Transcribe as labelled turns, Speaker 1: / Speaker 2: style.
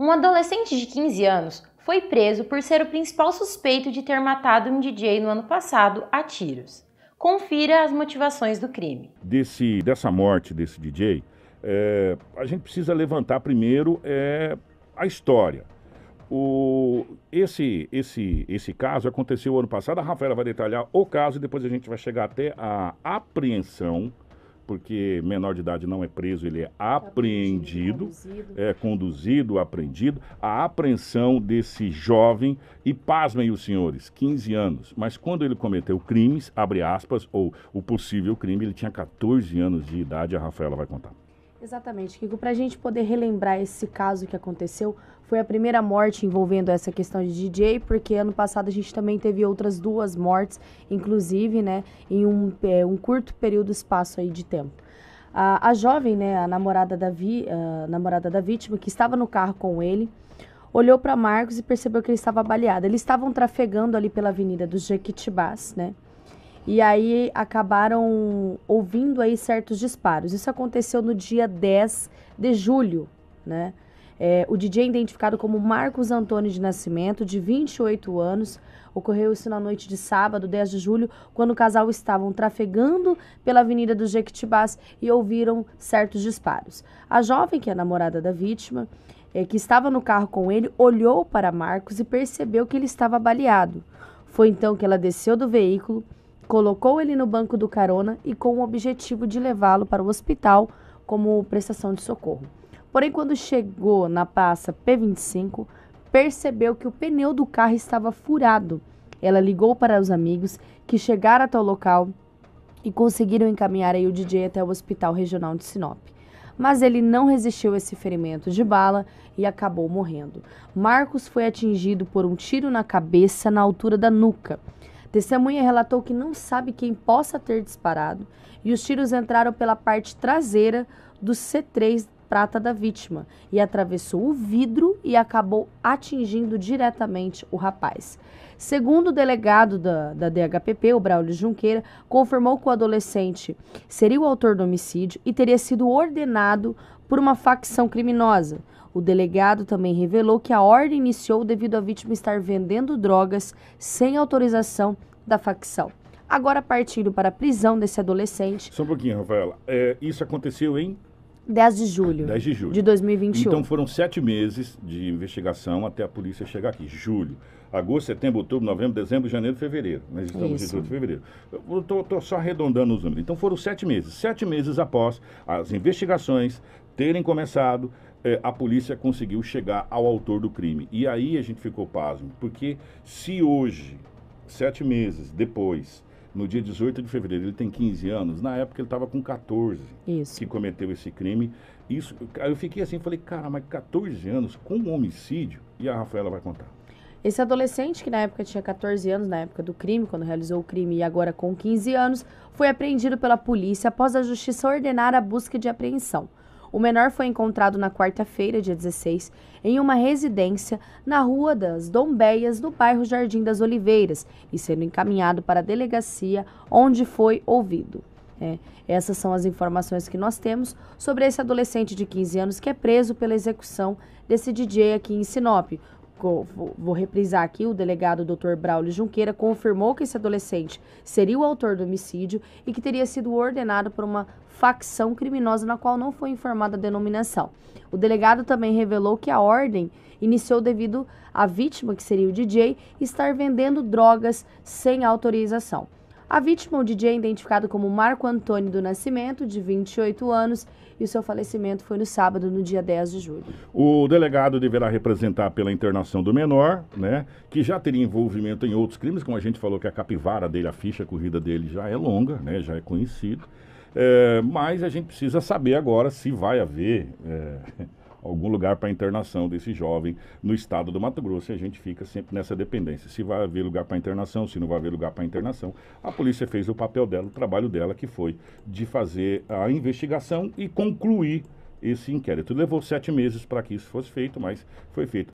Speaker 1: Um adolescente de 15 anos foi preso por ser o principal suspeito de ter matado um DJ no ano passado a tiros. Confira as motivações do crime.
Speaker 2: Desse, dessa morte desse DJ, é, a gente precisa levantar primeiro é, a história. O, esse, esse, esse caso aconteceu ano passado, a Rafaela vai detalhar o caso e depois a gente vai chegar até a apreensão porque menor de idade não é preso, ele é, é apreendido, conduzido. é conduzido, apreendido. A apreensão desse jovem, e pasmem os senhores, 15 anos, mas quando ele cometeu crimes, abre aspas, ou o possível crime, ele tinha 14 anos de idade, a Rafaela vai contar.
Speaker 1: Exatamente, Kiko. Para a gente poder relembrar esse caso que aconteceu, foi a primeira morte envolvendo essa questão de DJ, porque ano passado a gente também teve outras duas mortes, inclusive, né, em um, é, um curto período espaço aí de tempo. A, a jovem, né, a namorada da, vi, a namorada da vítima, que estava no carro com ele, olhou para Marcos e percebeu que ele estava baleado. Eles estavam trafegando ali pela Avenida dos Jequitibás, né? e aí acabaram ouvindo aí certos disparos. Isso aconteceu no dia 10 de julho, né? É, o DJ identificado como Marcos Antônio de Nascimento, de 28 anos, ocorreu isso na noite de sábado, 10 de julho, quando o casal estavam trafegando pela Avenida dos Jequitibás e ouviram certos disparos. A jovem, que é namorada da vítima, é, que estava no carro com ele, olhou para Marcos e percebeu que ele estava baleado. Foi então que ela desceu do veículo colocou ele no banco do carona e com o objetivo de levá-lo para o hospital como prestação de socorro. Porém, quando chegou na praça P25, percebeu que o pneu do carro estava furado. Ela ligou para os amigos que chegaram até o local e conseguiram encaminhar aí o DJ até o Hospital Regional de Sinop. Mas ele não resistiu a esse ferimento de bala e acabou morrendo. Marcos foi atingido por um tiro na cabeça na altura da nuca Testemunha relatou que não sabe quem possa ter disparado e os tiros entraram pela parte traseira do C3 prata da vítima e atravessou o vidro e acabou atingindo diretamente o rapaz. Segundo o delegado da, da DHPP, o Braulio Junqueira, confirmou que o adolescente seria o autor do homicídio e teria sido ordenado por uma facção criminosa. O delegado também revelou que a ordem iniciou devido à vítima estar vendendo drogas sem autorização da facção. Agora partindo para a prisão desse adolescente.
Speaker 2: Só um pouquinho, Rafaela. É, isso aconteceu em 10 de julho. 10 de julho. De 2021. Então foram sete meses de investigação até a polícia chegar aqui. Julho. Agosto, setembro, outubro, novembro, dezembro, janeiro, fevereiro. Nós estamos em de fevereiro. Eu estou só arredondando os números. Então foram sete meses. Sete meses após as investigações, terem começado, eh, a polícia conseguiu chegar ao autor do crime. E aí a gente ficou pasmo, porque se hoje, sete meses depois, no dia 18 de fevereiro, ele tem 15 anos, na época ele estava com 14 Isso. que cometeu esse crime. Isso, eu fiquei assim, falei, cara, mas 14 anos com um homicídio? E a Rafaela vai contar.
Speaker 1: Esse adolescente, que na época tinha 14 anos, na época do crime, quando realizou o crime, e agora com 15 anos, foi apreendido pela polícia após a justiça ordenar a busca de apreensão. O menor foi encontrado na quarta-feira, dia 16, em uma residência na Rua das Dombeias, no bairro Jardim das Oliveiras, e sendo encaminhado para a delegacia, onde foi ouvido. É, essas são as informações que nós temos sobre esse adolescente de 15 anos que é preso pela execução desse DJ aqui em Sinop vou reprisar aqui, o delegado Dr. Braulio Junqueira confirmou que esse adolescente seria o autor do homicídio e que teria sido ordenado por uma facção criminosa na qual não foi informada a denominação. O delegado também revelou que a ordem iniciou devido à vítima, que seria o DJ, estar vendendo drogas sem autorização. A vítima, o DJ, identificado como Marco Antônio do Nascimento, de 28 anos, e seu falecimento foi no sábado, no dia 10 de julho.
Speaker 2: O delegado deverá representar pela internação do menor, né, que já teria envolvimento em outros crimes, como a gente falou que a capivara dele, a ficha corrida dele já é longa, né, já é conhecido. É, mas a gente precisa saber agora se vai haver. É algum lugar para internação desse jovem no estado do Mato Grosso e a gente fica sempre nessa dependência. Se vai haver lugar para internação, se não vai haver lugar para internação. A polícia fez o papel dela, o trabalho dela, que foi de fazer a investigação e concluir esse inquérito. Levou sete meses para que isso fosse feito, mas foi feito.